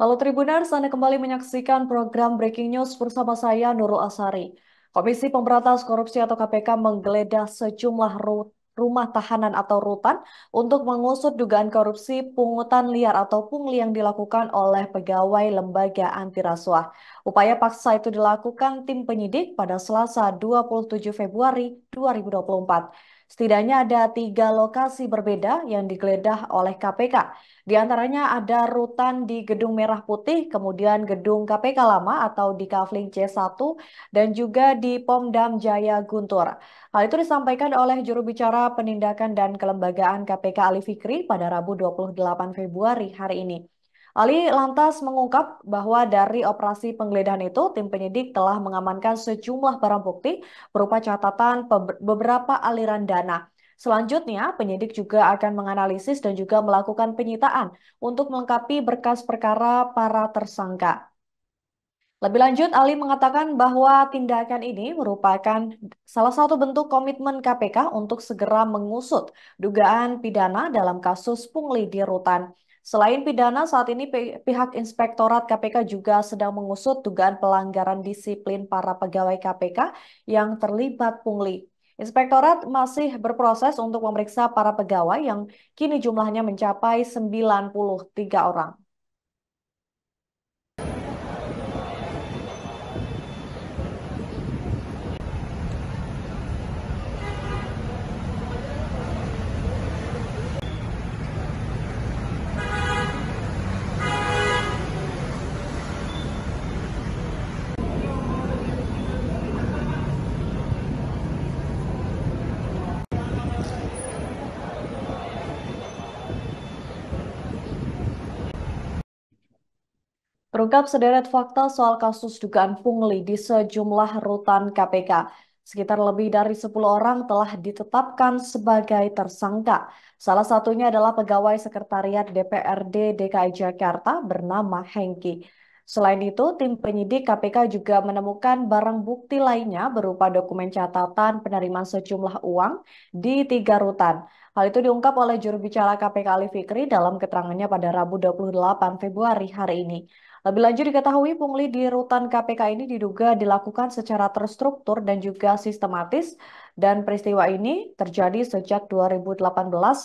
Lalu Tribuners, Anda kembali menyaksikan program Breaking News bersama saya Nurul Asari. Komisi Pemberantas Korupsi atau KPK menggeledah sejumlah rute rumah tahanan atau rutan untuk mengusut dugaan korupsi pungutan liar atau pungli yang dilakukan oleh pegawai lembaga anti rasuah. Upaya paksa itu dilakukan tim penyidik pada Selasa 27 Februari 2024. Setidaknya ada tiga lokasi berbeda yang digeledah oleh KPK. Di antaranya ada rutan di Gedung Merah Putih, kemudian Gedung KPK Lama atau di Kavling C1, dan juga di Pomdam Jaya Guntur. Hal itu disampaikan oleh juru bicara Penindakan dan Kelembagaan KPK Ali Fikri pada Rabu 28 Februari hari ini. Ali lantas mengungkap bahwa dari operasi penggeledahan itu, tim penyidik telah mengamankan sejumlah barang bukti berupa catatan beberapa aliran dana. Selanjutnya, penyidik juga akan menganalisis dan juga melakukan penyitaan untuk melengkapi berkas perkara para tersangka. Lebih lanjut, Ali mengatakan bahwa tindakan ini merupakan salah satu bentuk komitmen KPK untuk segera mengusut dugaan pidana dalam kasus pungli di rutan. Selain pidana, saat ini pihak Inspektorat KPK juga sedang mengusut dugaan pelanggaran disiplin para pegawai KPK yang terlibat pungli. Inspektorat masih berproses untuk memeriksa para pegawai yang kini jumlahnya mencapai 93 orang. terungkap sederet fakta soal kasus dugaan pungli di sejumlah rutan KPK. Sekitar lebih dari 10 orang telah ditetapkan sebagai tersangka. Salah satunya adalah pegawai sekretariat DPRD DKI Jakarta bernama Hengki. Selain itu, tim penyidik KPK juga menemukan barang bukti lainnya berupa dokumen catatan penerimaan sejumlah uang di tiga rutan. Hal itu diungkap oleh juru bicara KPK Ali Fikri dalam keterangannya pada Rabu 28 Februari hari ini. Lebih lanjut diketahui pungli di rutan KPK ini diduga dilakukan secara terstruktur dan juga sistematis dan peristiwa ini terjadi sejak 2018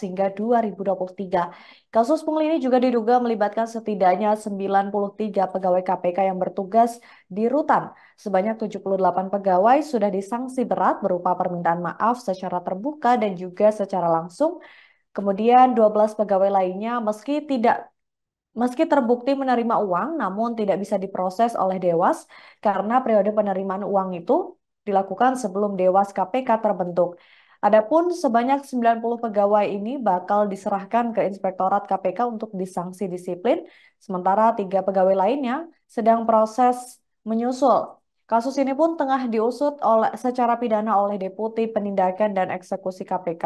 hingga 2023. Kasus pungli ini juga diduga melibatkan setidaknya 93 pegawai KPK yang bertugas di Rutan. Sebanyak 78 pegawai sudah disanksi berat berupa permintaan maaf secara terbuka dan juga secara langsung. Kemudian 12 pegawai lainnya meski tidak Meski terbukti menerima uang, namun tidak bisa diproses oleh Dewas karena periode penerimaan uang itu dilakukan sebelum Dewas KPK terbentuk. Adapun sebanyak 90 pegawai ini bakal diserahkan ke Inspektorat KPK untuk disanksi disiplin, sementara tiga pegawai lainnya sedang proses menyusul. Kasus ini pun tengah diusut oleh secara pidana oleh Deputi Penindakan dan Eksekusi KPK.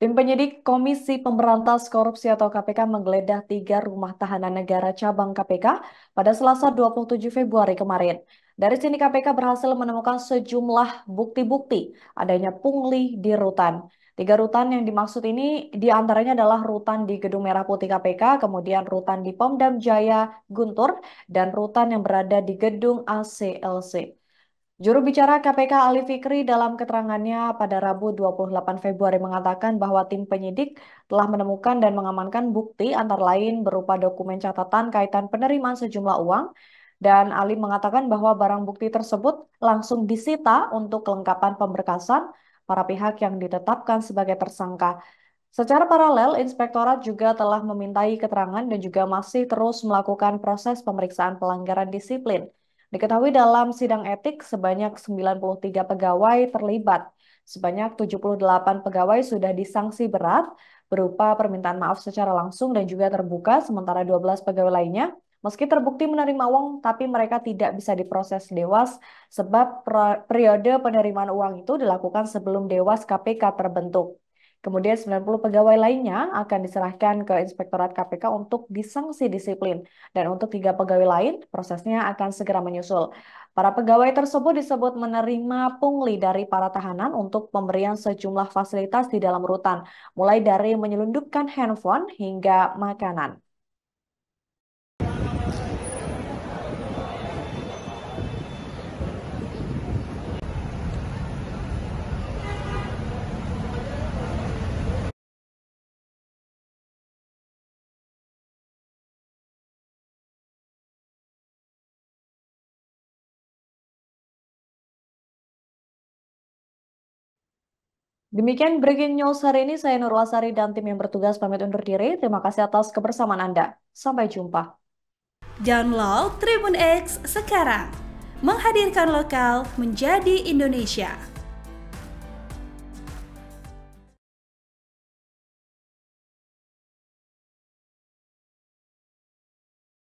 Tim penyidik Komisi Pemberantas Korupsi atau KPK menggeledah tiga rumah tahanan negara cabang KPK pada Selasa 27 Februari kemarin. Dari sini KPK berhasil menemukan sejumlah bukti-bukti adanya pungli di rutan. Tiga rutan yang dimaksud ini diantaranya adalah rutan di Gedung Merah Putih KPK, kemudian rutan di Pomdam Jaya Guntur, dan rutan yang berada di Gedung ACLC. Juru bicara KPK Ali Fikri dalam keterangannya pada Rabu 28 Februari mengatakan bahwa tim penyidik telah menemukan dan mengamankan bukti antara lain berupa dokumen catatan kaitan penerimaan sejumlah uang dan Ali mengatakan bahwa barang bukti tersebut langsung disita untuk kelengkapan pemberkasan para pihak yang ditetapkan sebagai tersangka. Secara paralel, Inspektorat juga telah memintai keterangan dan juga masih terus melakukan proses pemeriksaan pelanggaran disiplin Diketahui dalam sidang etik sebanyak 93 pegawai terlibat. Sebanyak 78 pegawai sudah disanksi berat berupa permintaan maaf secara langsung dan juga terbuka, sementara 12 pegawai lainnya Meski terbukti menerima uang, tapi mereka tidak bisa diproses Dewas sebab periode penerimaan uang itu dilakukan sebelum Dewas KPK terbentuk. Kemudian 90 pegawai lainnya akan diserahkan ke Inspektorat KPK untuk disangsi disiplin. Dan untuk tiga pegawai lain, prosesnya akan segera menyusul. Para pegawai tersebut disebut menerima pungli dari para tahanan untuk pemberian sejumlah fasilitas di dalam rutan, mulai dari menyelundupkan handphone hingga makanan. Demikian breaking news hari ini, saya Nur Wasari dan tim yang bertugas pamit undur diri. Terima kasih atas kebersamaan Anda. Sampai jumpa. Download Tribun X sekarang. Menghadirkan lokal menjadi Indonesia.